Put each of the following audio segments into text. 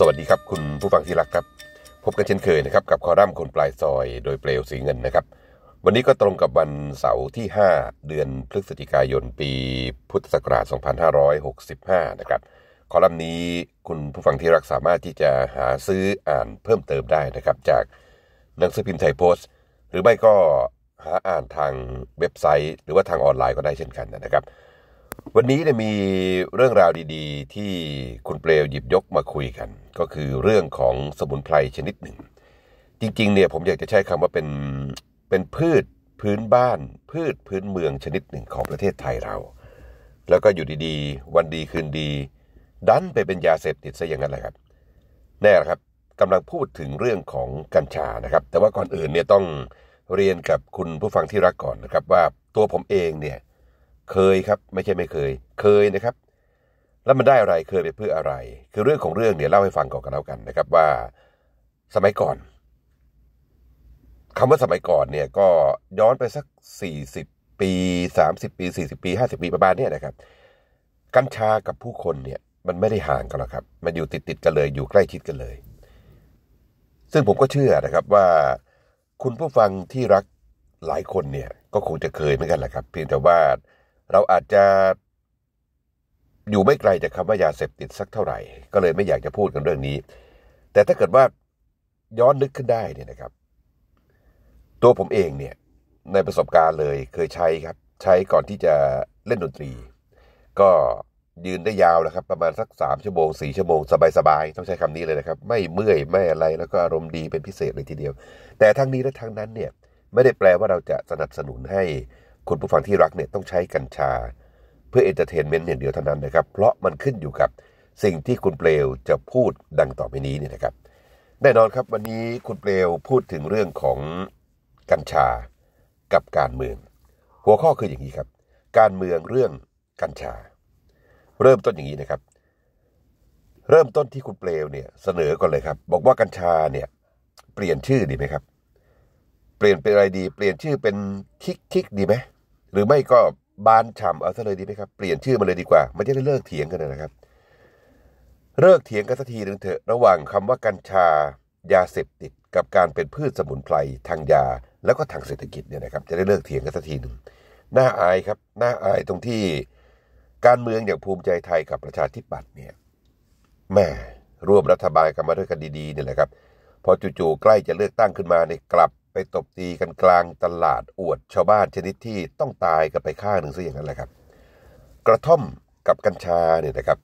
สวัสดีครับคุณผู้ฟังที่รักครับ พบกันเช่นเคยนะครับกับคอรัมน์คนปลายซอยโดยเปลวสีเงินนะครับ วันนี้ก็ตรงกับวันเสาร์ที่ 5 เดือนพฤศจิกายนปีพุทธศักราช 2565 นะครับ คอลัมน์นี้คุณผู้ฟังที่รักสามารถที่จะหาซื้ออ่านเพิ่มเติมได้นะครับ จากหนังสือพิมพ์ไทยโพสต์ หรือไม่ก็หาอ่านทางเว็บไซต์ หรือว่าทางออนไลน์ก็ได้เช่นกันนะครับวันนี้เนี่ยมีเรื่องราวดีๆที่คุณเปลวหยิบยกมาคุยกัน ก็คือเรื่องของสมุนไพรชนิดหนึ่ง จริงๆ เนี่ยผมอยากจะใช้คำว่าเป็นเป็นพืชพื้นบ้าน พืชพื้นเมืองชนิดหนึ่งของประเทศไทยเรา แล้วก็อยู่ดีๆวันดีคืนดีดันไปเป็นยาเสพติดซะอย่างนั้นแหละครับ แน่ละครับกำลังพูดถึงเรื่องของกัญชานะครับ แต่ว่าก่อนอื่นเนี่ยต้องเรียนกับคุณผู้ฟังที่รักก่อนนะครับ ว่าตัวผมเองเนี่ยเคยครับ ไม่ใช่ไม่เคย เคยนะครับ แล้วมันได้อะไรเคยไปเพื่ออะไร คือเรื่องของเรื่องเนี่ยเล่าให้ฟังก่อนกันแล้วกันนะครับ ว่าสมัยก่อน คำว่าสมัยก่อนเนี่ย ก็ย้อนไปสักสี่สิบปีสามสิบปีสี่สิบปีห้าสิบปีประมาณเนี่ยนะครับกัญชากับผู้คนเนี่ย มันไม่ได้ห่างกันหรอกครับ มันอยู่ติดติดกันเลยอยู่ใกล้ชิดกันเลย ซึ่งผมก็เชื่อนะครับ ว่าคุณผู้ฟังที่รักหลายคนเนี่ย ก็คงจะเคยเหมือนกันแหละครับเพียงแต่ว่าเราอาจจะอยู่ไม่ไกลจากคำว่า ยาเสพติดสักเท่าไหร่ ก็เลยไม่อยากจะพูดกันเรื่องนี้ แต่ถ้าเกิดว่าย้อนนึกขึ้นได้เนี่ยนะครับ ตัวผมเองเนี่ย ในประสบการณ์เลยเคยใช้ครับ ใช้ก่อนที่จะเล่นดนตรี ก็ยืนได้ยาวแล้วครับ ประมาณสักสามชั่วโมงสี่ชั่วโมง สบายๆ ต้องใช้คำนี้เลยนะครับ ไม่เมื่อยไม่อะไรแล้วก็อารมณ์ดีเป็นพิเศษเลยทีเดียว แต่ทั้งนี้และทั้งนั้นเนี่ย ไม่ได้แปลว่าเราจะสนับสนุนให้คุณผู้ฟังที่รักเนี่ยต้องใช้กัญชาเพื่อเอนเตอร์เทนเมนต์อย่างเดียวเท่านั้นนะครับ เพราะมันขึ้นอยู่กับสิ่งที่คุณเปลวจะพูดดังต่อไปนี้เนี่ยนะครับแน่นอนครับ วันนี้คุณเปลวพูดถึงเรื่องของกัญชากับการเมืองหัวข้อคืออย่างนี้ครับ การเมืองเรื่องกัญชา เริ่มต้นอย่างนี้นะครับ เริ่มต้นที่คุณเปลวเนี่ยเสนอก่อนเลยครับ บอกว่ากัญชาเนี่ยเปลี่ยนชื่อดีไหมครับ เปลี่ยนเป็นอะไรดี เปลี่ยนชื่อเป็นคิกคิกดีไหมหรือไม่ก็บานฉ่ำเอาซะเลยดีไหมครับ เปลี่ยนชื่อมาเลยดีกว่า มันจะได้เลิกเถียงกันนะครับ เลิกเถียงกันสักทีหนึ่งเถอะระหว่างคำว่า กัญชายาเสพติด กับการเป็นพืชสมุนไพรทางยา แล้วก็ทางเศรษฐกิจเนี่ยนะครับจะได้เลิกเถียงกันสักทีหนึ่งน่าอายครับน่าอายตรงที่ การเมืองอย่างภูมิใจไทยกับประชาธิปัตย์เนี่ยแม่ร่วมรัฐบาลกันมาด้วยกันดีๆเนี่ยแหละครับ พอจู่ๆใกล้จะเลือกตั้งขึ้นมาในกลับไปตบตีกันกลางตลาดอวดชาวบ้านชนิดที่ต้องตายกันไปข้างหนึ่งซะอย่างนั้นแหละครับ กระท่อมกับกัญชาเนี่ยนะครับ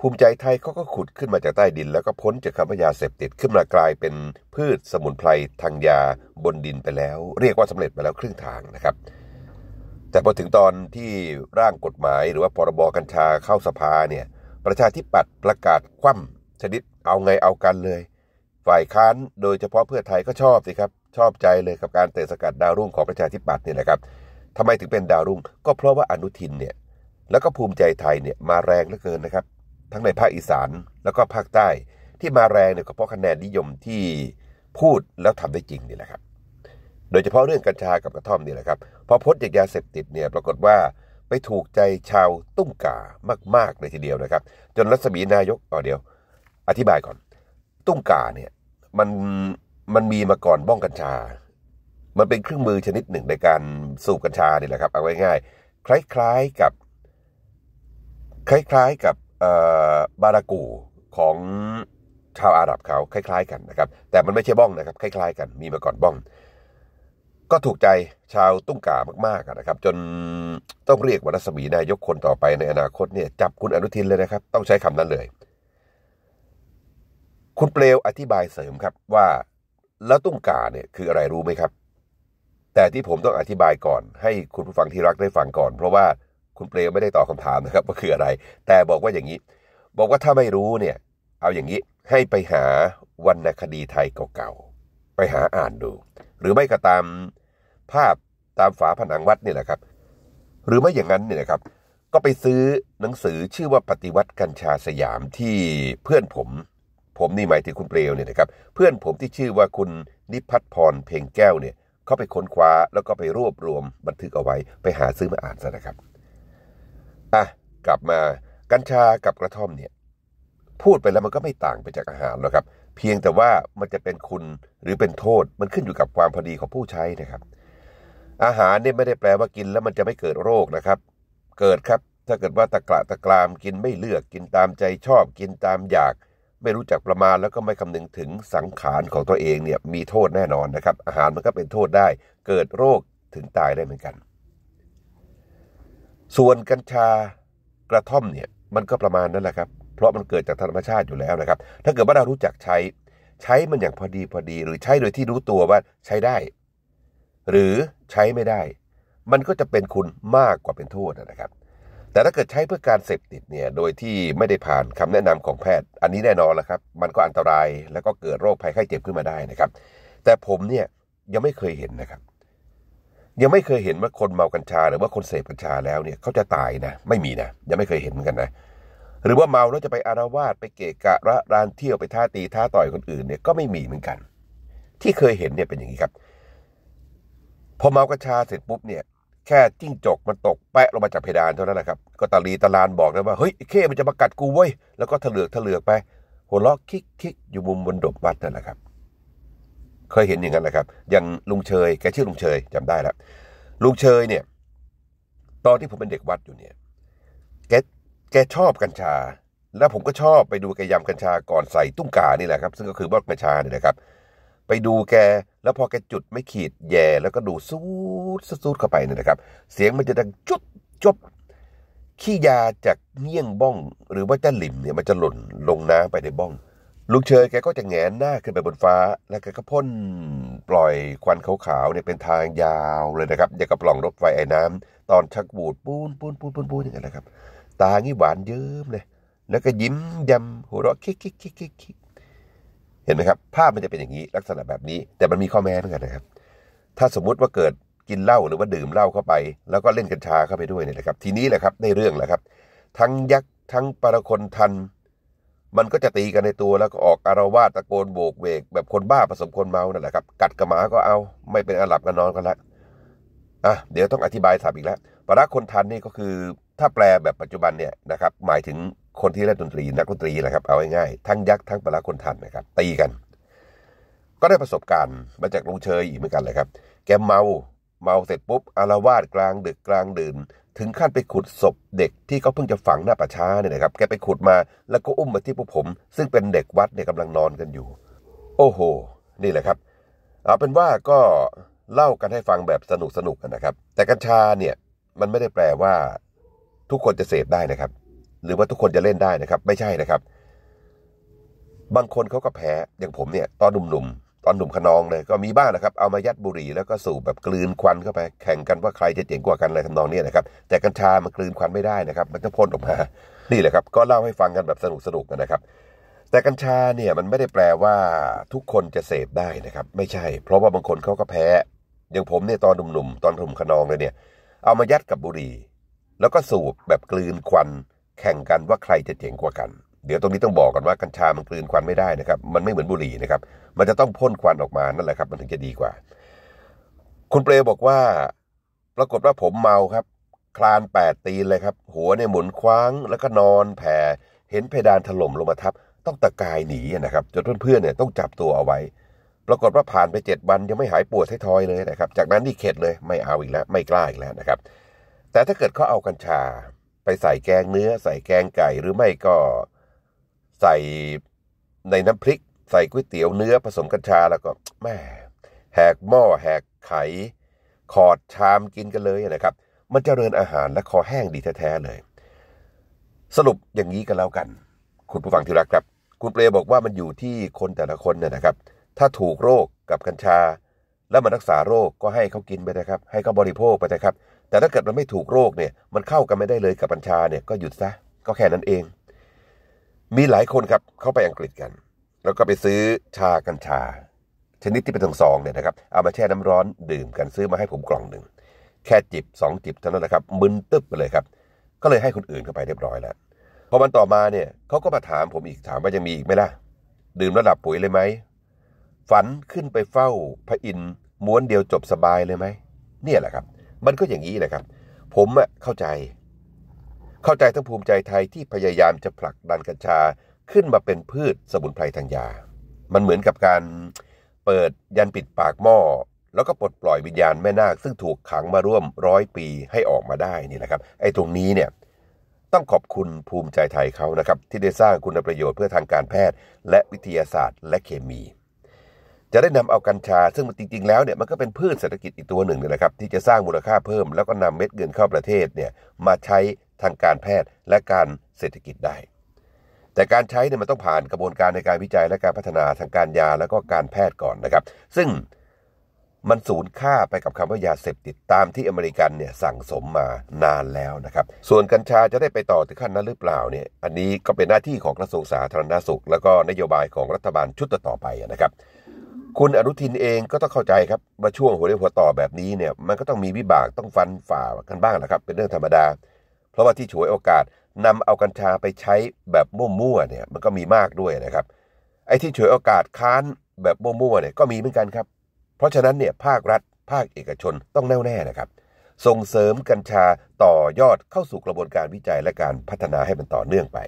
ภูมิใจไทยเขาก็ขุดขึ้นมาจากใต้ดิน แล้วก็พ้นจากคำว่ายาเสพติดขึ้นมากลายเป็นพืชสมุนไพรทางยาบนดินไปแล้ว เรียกว่าสำเร็จไปแล้วครึ่งทางนะครับแต่พอถึงตอนที่ร่างกฎหมาย หรือว่าพรบกัญชาเข้าสภาเนี่ยประชาธิปัตย์ประกาศคว่ำชนิดเอาไงเอากันเลย ฝ่ายค้านโดยเฉพาะเพื่อไทยก็ชอบสิครับชอบใจเลยกับการเตะสกัดดาวรุ่งของประชาธิปัตย์เนี่ยนะครับทำไมถึงเป็นดาวรุ่ง ก็เพราะว่าอนุทินเนี่ยแล้วก็ภูมิใจไทยเนี่ยมาแรงเหลือเกินนะครับ ทั้งในภาคอีสานแล้วก็ภาคใต้ที่มาแรงเนี่ยก็เพราะคะแนนนิยมที่พูดแล้วทำได้จริงนี่แหละครับ โดยเฉพาะเรื่องกัญชากับกระท่อมนี่แหละครับพอพ้นจากยาเสพติดเนี่ยปรากฏว่าไปถูกใจชาวตุ้งกามากๆเลยทีเดียวนะครับ จนรัศมีนายกอ๋อเดียว อธิบายก่อนตุ้งกาเนี่ยมันมันมีมาก่อนบ้องกัญชา มันเป็นเครื่องมือชนิดหนึ่งในการสูบกัญชาเนี่ยแหละครับเอาไว้ง่ายคล้ายๆกับคล้าย ๆกับบารากูของชาวอาหรับเขาคล้าย ๆ กันนะครับ แต่มันไม่ใช่บ้องนะครับ คล้าย ๆกันมีมาก่อนบ้อง ก็ถูกใจชาวตุ้งกามากๆนะครับ จนต้องเรียกวรัศมีนายกคนต่อไปในอนาคตเนี่ยจับคุณอนุทินเลยนะครับ ต้องใช้คำนั้นเลย คุณเปลวอธิบายเสริมครับว่าแล้วตุ้มกาเนี่ยคืออะไรรู้ไหมครับ แต่ที่ผมต้องอธิบายก่อนให้คุณผู้ฟังที่รักได้ฟังก่อน เพราะว่าคุณเปลไม่ได้ตอบคาถามนะครับว่าคืออะไร แต่บอกว่าอย่างนี้บอกว่าถ้าไม่รู้เนี่ยเอาอย่างนี้ให้ไปหาวรรณคดีไทยเก่าๆไปหาอ่านดู หรือไม่ก็ตามภาพตามฝาผนังวัดนี่แหละครับ หรือไม่อย่างนั้นเนี่ยนะครับ ก็ไปซื้อหนังสือชื่อว่าปฏิวัติกัญชาสยามที่เพื่อนผมผมนี่หมายถึงคุณเปลวเนี่ยนะครับ เพื่อนผมที่ชื่อว่าคุณนิพัฒพรเพลงแก้วเนี่ยเขาไปค้นคว้าแล้วก็ไปรวบรวมบันทึกเอาไว้ ไปหาซื้อมาอ่านซะนะครับอ่ะกลับมากัญชากับกระท่อมเนี่ย พูดไปแล้วมันก็ไม่ต่างไปจากอาหารหรอกครับ เพียงแต่ว่ามันจะเป็นคุณหรือเป็นโทษ มันขึ้นอยู่กับความพอดีของผู้ใช้นะครับ อาหารเนี่ยไม่ได้แปลว่ากินแล้วมันจะไม่เกิดโรคนะครับ เกิดครับถ้าเกิดว่าตะกละตะกรามกินไม่เลือกกินตามใจชอบกินตามอยากไม่รู้จักประมาณแล้วก็ไม่คำนึงถึงสังขารของตัวเองเนี่ยมีโทษแน่นอนนะครับ อาหารมันก็เป็นโทษได้ เกิดโรคถึงตายได้เหมือนกัน ส่วนกัญชากระท่อมเนี่ยมันก็ประมาณนั้นแหละครับเพราะมันเกิดจากธรรมชาติอยู่แล้วนะครับ ถ้าเกิดว่าเรารู้จักใช้ ใช้มันอย่างพอดีพอดีหรือใช้โดยที่รู้ตัวว่าใช้ได้ หรือใช้ไม่ได้ มันก็จะเป็นคุณมากกว่าเป็นโทษนะครับแต่ถ้าเกิดใช้เพื่อการเสพติดเนี่ย โดยที่ไม่ได้ผ่านคำแนะนำของแพทย์ อันนี้แน่นอนแล้วครับ มันก็อันตรายแล้วก็เกิดโรคภัยไข้เจ็บขึ้นมาได้นะครับ แต่ผมเนี่ยยังไม่เคยเห็นนะครับ ยังไม่เคยเห็นว่าคนเมากัญชา หรือว่าคนเสพกัญชาแล้วเนี่ยเขาจะตายนะไม่มีนะยังไม่เคยเห็นเหมือนกันนะหรือว่าเมาแล้วจะไปอารวาสไปเกะกะระรานเที่ยวไปท่าตีท่าต่อยคนอื่นเนี่ยก็ไม่มีเหมือนกัน ที่เคยเห็นเนี่ยเป็นอย่างนี้ครับพอเมากัญชาเสร็จปุ๊บเนี่ยแค่จิ้งจก มันตกแปะลงมาจากเพดานเท่านั้นแหละครับก็ตาลีตาลานบอกเลยว่าเฮ้ยเข้มันจะมากัดกูเว้ยแล้วก็ทะเลือกเลือกไป หัวเราะคิกคิกอยู่มุมบนดบวัดนั่นแหละครับ เคยเห็นอย่างนั้นนะครับอย่างลุงเชย แกชื่อลุงเชยจำได้แล้วลุงเชยเนี่ยตอนที่ผมเป็นเด็กวัดอยู่เนี่ยแกแกชอบกัญชา แล้วผมก็ชอบไปดูแกยำกัญชาก่อนใส่ตุ้งกานี่แหละครับ ซึ่งก็คือบอากัญชาเนี่ยนะครับไปดูแก แล้วพอแกจุดไม่ขีดแย่แล้วก็ดูซูดซูดเข้าไปเนี่ยนะครับ เสียงมันจะดังจุดจบขี้ยาจากเงี่ยงบ้อง หรือว่าจ้าหลิมเนี่ยมันจะหล่นลงน้ำไปในบ้องลุงเชยแกก็จะแงนหน้าขึ้นไปบนฟ้า แล้วแกก็พ่นปล่อยควันขาวๆเนี่ยเป็นทางยาวเลยนะครับ อย่างกับปล่องรถไฟไอ้น้ำ ตอนชักบูดปูนปูนปูนปูนปูนอย่างนั้นนะครับ ตางี้หวานเยิ้มเลย แล้วก็ยิ้มยำหัวเราะคิกคิกคิกคิกเห็นไหมครับภาพมันจะเป็นอย่างนี้ลักษณะแบบนี้ แต่มันมีข้อแม้เหมือนกันนะครับ ถ้าสมมุติว่าเกิดกินเหล้าหรือว่าดื่มเหล้าเข้าไป แล้วก็เล่นกัญชาเข้าไปด้วยเนี่ยนะครับทีนี้แหละครับในเรื่องแหละครับ ทั้งยักษ์ ทั้งปรคนทัน มันก็จะตีกันในตัวแล้วก็ออกอารวาสตะโกนโบกเวกแบบคนบ้าผสมคนเมานั่นแหละครับกัดกระหมาก็เอาไม่เป็นอาหลับกันนอนกันละอ่ะเดี๋ยวต้องอธิบายสับอีกแล้ว ปรคนทันนี่ก็คือ ถ้าแปลแบบปัจจุบันเนี่ยนะครับ หมายถึงคนที่เล่นดนตรีนักดนตรีนะครับเอาง่ายๆทั้งยักษ์ ทั้งปลาคนทันนะครับตีกัน ก็ได้ประสบการณ์มาจากลุงเชยอีกเหมือนกันเลยครับ แกเมาเมาเสร็จปุ๊บอารวาสกลางดึกกลางดื่นถึงขั้นไปขุดศพเด็กที่เขาเพิ่งจะฝังหน้าป่าช้าเนี่ยนะครับ แกไปขุดมาแล้วก็อุ้มมาที่พวกผม ซึ่งเป็นเด็กวัดเนี่ยกำลังนอนกันอยู่ โอ้โห นี่แหละครับ เอาเป็นว่าก็เล่ากันให้ฟังแบบสนุกสนุกนะครับ แต่กัญชาเนี่ยมันไม่ได้แปลว่าทุกคนจะเสพได้นะครับหรือว่าทุกคนจะเล่นได้นะครับ ไม่ใช่นะครับ บางคนเขาก็แพ้ อย่างผมเนี่ย ตอนหนุ่มๆตอนหนุ่มขนองเลยก็มีบ้างนะครับ เอามายัดบุหรี่แล้วก็สูบแบบกลืนควันเข้าไปแข่งกันว่าใครจะเจ๋งกว่ากันอะไรทำนองนี้นะครับ แต่กัญชามันกลืนควันไม่ได้นะครับ มันจะพ่นออกมานี่แหละครับ ก็เล่าให้ฟังกันแบบสนุกสนุกนะครับ แต่กัญชาเนี่ยมันไม่ได้แปลว่าทุกคนจะเสพได้นะครับ ไม่ใช่ เพราะว่าบางคนเขาก็แพ้อย่างผมเนี่ยตอนหนุ่มๆตอนหนุ่มขนองเลยเนี่ย เอามายัดกับบุหรี่แล้วก็สูบแบบกลืนควันแข่งกันว่าใครจะเจ๋งกว่ากัน เดี๋ยวตรงนี้ต้องบอกกันว่า กัญชา มันกลืนควันไม่ได้นะครับ มันไม่เหมือนบุหรี่นะครับ มันจะต้องพ่นควันออกมานั่นแหละครับ มันถึงจะดีกว่า คุณเปลบอกว่า ปรากฏว่าผมเมาครับ คลานแปดตีนเลยครับ หัวเนี่ยหมุนคว้าง แล้วก็นอนแผ่ เห็นเพดานถล่มลงมาทับ ต้องตะกายหนีนะครับ จนเพื่อนๆเนี่ยต้องจับตัวเอาไว้ ปรากฏว่าผ่านไปเจ็ดวัน ยังไม่หายปวดท้ายทอยเลยนะครับ จากนั้นนี่เข็ดเลย ไม่เอาอีกแล้ว ไม่กล้าอีกแล้วนะครับ แต่ถ้าเกิดเขาเอากัญชาไปใส่แกงเนื้อ ใส่แกงไก่หรือไม่ก็ใส่ในน้ำพริก ใส่ก๋วยเตี๋ยวเนื้อผสมกัญชาแล้วก็แม่แหกหม้อแหกไข่ขอดชามกินกันเลยนะครับ มันจเจริญอาหารและคอแห้งดีแท้ๆเลยสรุปอย่างนี้กันแล้วกัน คุณผู้ฟังที่รักครับคุณเปรย์บอกว่ามันอยู่ที่คนแต่ละคนนนะครับ ถ้าถูกโรคกับกัญชา แล้วมารักษาโรคก็ให้เขากินไปนะครับ ให้เขาบริโภคไปนะครับแต่ถ้าเกิดมันไม่ถูกโรคเนี่ย มันเข้ากันไม่ได้เลยกับบัญชาเนี่ยก็หยุดซะ ก็แค่นั้นเอง มีหลายคนครับ เข้าไปอังกฤษกัน แล้วก็ไปซื้อชากัญชา ชนิดที่เป็นงซองเนี่ยนะครับ เอามาแช่น้ำร้อน ดื่มกันซื้อมาให้ผมกล่องหนึ่งแค่จิบสองจิบเท่านั้นแหละครับมึนตึ๊บไปเลยครับ ก็เลยให้คนอื่นเข้าไปเรียบร้อยแล้ว พอวันต่อมาเนี่ยเขาก็มาถามผมอีกถามว่าจะมีอีกไหมล่ะดื่มแล้วหลับปุ๋ยเลยไหมฝันขึ้นไปเฝ้าพระอินทร์ม้วนเดียวจบสบายเลยไหมเนี่ยแหละครับมันก็อย่างนี้แหละครับ ผมอะเข้าใจ เข้าใจทั้งภูมิใจไทยที่พยายามจะผลักดันกัญชาขึ้นมาเป็นพืชสมุนไพรทางยา มันเหมือนกับการเปิดยันปิดปากหม้อ แล้วก็ปลดปล่อยวิญญาณแม่นาคซึ่งถูกขังมาร่วมร้อยปีให้ออกมาได้นี่นะครับไอ้ตรงนี้เนี่ยต้องขอบคุณภูมิใจไทยเขานะครับที่ได้สร้างคุณประโยชน์เพื่อทางการแพทย์และวิทยาศาสตร์ และเคมีจะได้นำเอากัญชาซึ่งจริง ๆ แล้วเนี่ยมันก็เป็นพืชเศรษฐกิจอีกตัวหนึ่งเลยนะครับที่จะสร้างมูลค่าเพิ่มแล้วก็นำเม็ดเงินเข้าประเทศเนี่ยมาใช้ทางการแพทย์และการเศรษฐกิจได้ แต่การใช้เนี่ยมันต้องผ่านกระบวนการในการวิจัยและการพัฒนาทางการยาแล้วก็การแพทย์ก่อนนะครับ ซึ่งมันสูญค่าไปกับคำว่ายาเสพติดตามที่อเมริกันเนี่ยสั่งสมมานานแล้วนะครับ ส่วนกัญชาจะได้ไปต่อถึงขั้นนั้นหรือเปล่าเนี่ยอันนี้ก็เป็นหน้าที่ของกระทรวงสาธารณาสุข แล้วก็นโยบายของรัฐบาลชุดต่อไปนะครับคุณอนุทินเองก็ต้องเข้าใจครับมาช่วงหัวเรียวหัวต่อแบบนี้เนี่ยมันก็ต้องมีวิบากต้องฟันฝ่ากันบ้างนะครับเป็นเรื่องธรรมดา เพราะว่าที่ฉวยโอกาสนำเอากัญชาไปใช้แบบมั่วๆเนี่ยมันก็มีมากด้วยนะครับ ไอ้ที่ฉวยโอกาสค้านแบบมั่วๆเนี่ยก็มีเหมือนกันครับเพราะฉะนั้นเนี่ยภาครัฐภาคเอกชนต้องแน่วแน่นะครับ ส่งเสริมกัญชาต่อยอดเข้าสู่กระบวนการวิจัยและการพัฒนาให้มันต่อเนื่องไป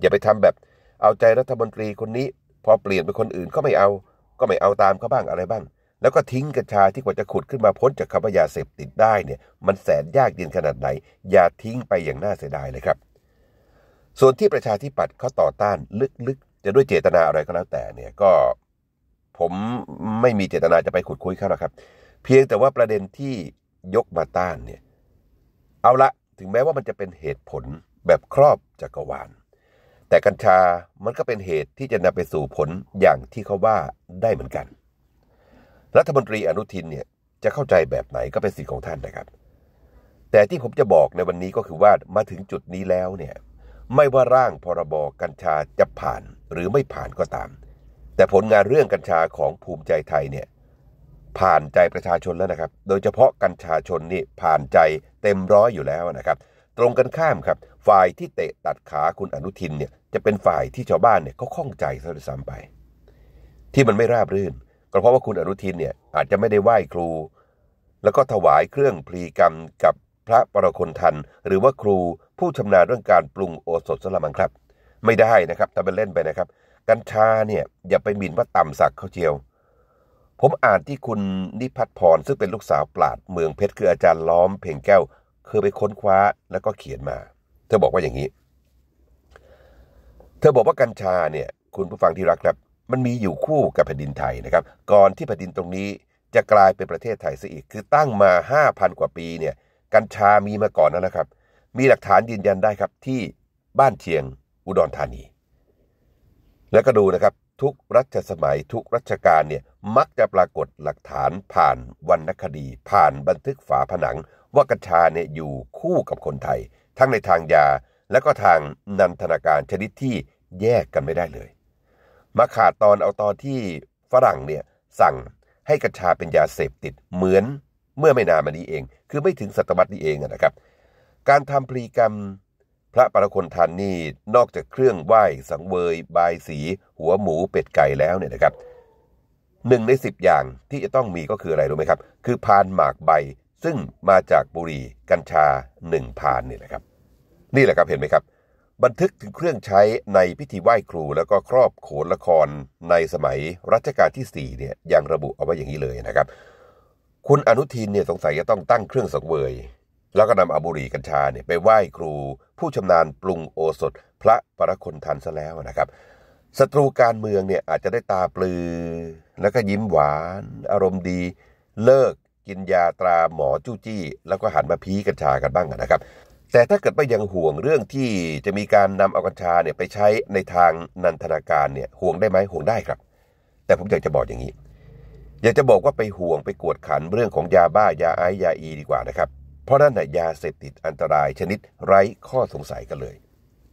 อย่าไปทำแบบเอาใจรัฐมนตรีคนนี้ พอเปลี่ยนเป็นคนอื่นก็ไม่เอาก็ไม่เอาตามเขาบ้างอะไรบ้าง แล้วก็ทิ้งกัญชาที่กว่าจะขุดขึ้นมาพ้นจากคำว่ายาเสพติดได้เนี่ย มันแสนยากเย็นขนาดไหน อย่าทิ้งไปอย่างน่าเสียดายเลยครับ ส่วนที่ประชาธิปัตย์เขาต่อต้านลึกๆ จะด้วยเจตนาอะไรก็แล้วแต่เนี่ย ก็ ผมไม่มีเจตนาจะไปขุดคุยเขาหรอกครับ เพียงแต่ว่าประเด็นที่ยกมาต้านเนี่ย เอาละถึงแม้ว่ามันจะเป็นเหตุผลแบบครอบจักรวาลแต่กัญชามันก็เป็นเหตุที่จะนำไปสู่ผลอย่างที่เขาว่าได้เหมือนกัน รัฐมนตรีอนุทินเนี่ยจะเข้าใจแบบไหนก็เป็นสิทธิ์ของท่านนะครับ แต่ที่ผมจะบอกในวันนี้ก็คือว่ามาถึงจุดนี้แล้วเนี่ย ไม่ว่าร่างพรบกัญชาจะผ่านหรือไม่ผ่านก็ตาม แต่ผลงานเรื่องกัญชาของภูมิใจไทยเนี่ยผ่านใจประชาชนแล้วนะครับ โดยเฉพาะ กัญชาชนนี่ผ่านใจเต็มร้อยอยู่แล้วนะครับ ตรงกันข้ามครับฝ่ายที่เตะตัดขาคุณอนุทินเนี่ยจะเป็นฝ่ายที่ชาวบ้านเนี่ยเขาข้องใจซะด้วยซ้ำไป ที่มันไม่ราบรื่นก็เพราะว่าคุณอนุทินเนี่ยอาจจะไม่ได้ไหว้ครู แล้วก็ถวายเครื่องพลีกรรมกับพระปรคนทันหรือว่าครูผู้ชำนาญเรื่องการปรุงโอสถสละมังครับ ไม่ได้นะครับทำเป็นเล่นไปนะครับกัญชาเนี่ยอย่าไปหมิ่นว่าต่ำสักเขาเจียว ผมอ่านที่คุณนิพัฒพรซึ่งเป็นลูกสาวปราดเมืองเพชรคืออาจารย์ล้อมเพ่งแก้วเคยไปค้นคว้าแล้วก็เขียนมา เธอบอกว่าอย่างนี้เธอบอกว่ากัญชาเนี่ยคุณผู้ฟังที่รักครับมันมีอยู่คู่กับแผ่นดินไทยนะครับ ก่อนที่แผ่นดินตรงนี้จะกลายเป็นประเทศไทยซะอีก คือตั้งมา 5,000 กว่าปีเนี่ยกัญชามีมาก่อนแล้วนะครับ มีหลักฐานยืนยันได้ครับ ที่บ้านเชียงอุดรธานี แล้วก็ดูนะครับ ทุกรัชสมัยทุกรัชกาลเนี่ยมักจะปรากฏหลักฐานผ่านวรรณคดี ผ่านบันทึกฝาผนัง ว่ากัญชาเนี่ยอยู่คู่กับคนไทย ทั้งในทางยาและก็ทางนันทนาการชนิดที่แยกกันไม่ได้เลย มาขาดตอนเอาตอนที่ฝรั่งเนี่ยสั่งให้กัญชาเป็นยาเสพติดเหมือนเมื่อไม่นานมานี้เอง คือไม่ถึงศตวรรษนี้เองนะครับ การทำพลีกรรมพระประคนทานนี่ นอกจากเครื่องไหว้ สังเวยบายสีหัวหมูเป็ดไก่แล้วเนี่ยนะครับหนึ่งในสิบอย่างที่จะต้องมีก็คืออะไรรู้ไหมครับ คือพานหมากใบซึ่งมาจากบุรีกัญชาหนึ่งพานเนี่ยนะครับนี่แหละครับเห็นไหมครับ บันทึกถึงเครื่องใช้ในพิธีไหว้ครู แล้วก็ครอบโขนละครในสมัยรัชกาลที่4เนี่ยยังระบุเอาไว้อย่างนี้เลยนะครับ คุณอนุทินเนี่ยสงสัยจะต้องตั้งเครื่องสังเวยแล้วก็นำอาบุรีกัญชาเนี่ยไปไหว้ครู ผู้ชำนาญปรุงโอสถ พระประคนทันซะแล้วนะครับศัตรูการเมืองเนี่ยอาจจะได้ตาปลือ แล้วก็ยิ้มหวาน อารมณ์ดี เลิกกินยาตราหมอจู้จี้แล้วก็หันมาพีกัญชากันบ้างนะครับแต่ถ้าเกิดว่ายังห่วงเรื่องที่จะมีการนำเอากัญชาเนี่ยไปใช้ในทางนันทนาการเนี่ยห่วงได้ไหมห่วงได้ครับ แต่ผมอยากจะบอกอย่างนี้ อยากจะบอกว่าไปห่วงไปกวดขันเรื่องของยาบ้ายาไอยาอีดีกว่านะครับเพราะนั่นแหละยาเสพติดอันตรายชนิดไร้ข้อสงสัยกันเลย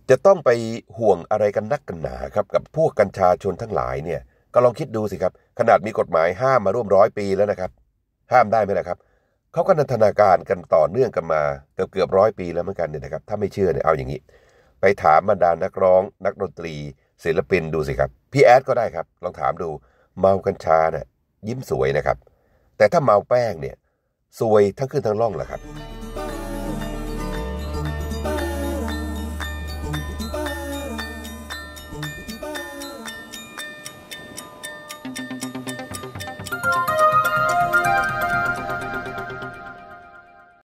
จะต้องไปห่วงอะไรกันนักกันหนาครับกับพวกกัญชาชนทั้งหลายเนี่ยก็ลองคิดดูสิครับ ขนาดมีกฎหมายห้ามมาร่วมร้อยปีแล้วนะครับ ห้ามได้ไหมล่ะครับเขาก็นันทนาการกันต่อเนื่องกันมาเกือบเกือบร้อยปีแล้วเหมือนกันเนี่ยนะครับถ้าไม่เชื่อเนี่ยเอาอย่างนี้ ไปถามบรรดานักร้อง นักดนตรี ศิลปินดูสิครับ พี่แอดก็ได้ครับ ลองถามดูเมากัญชาเนี่ยยิ้มสวยนะครับ แต่ถ้าเมาแป้งเนี่ย สวยทั้งขึ้นทั้งล่องแหละครับ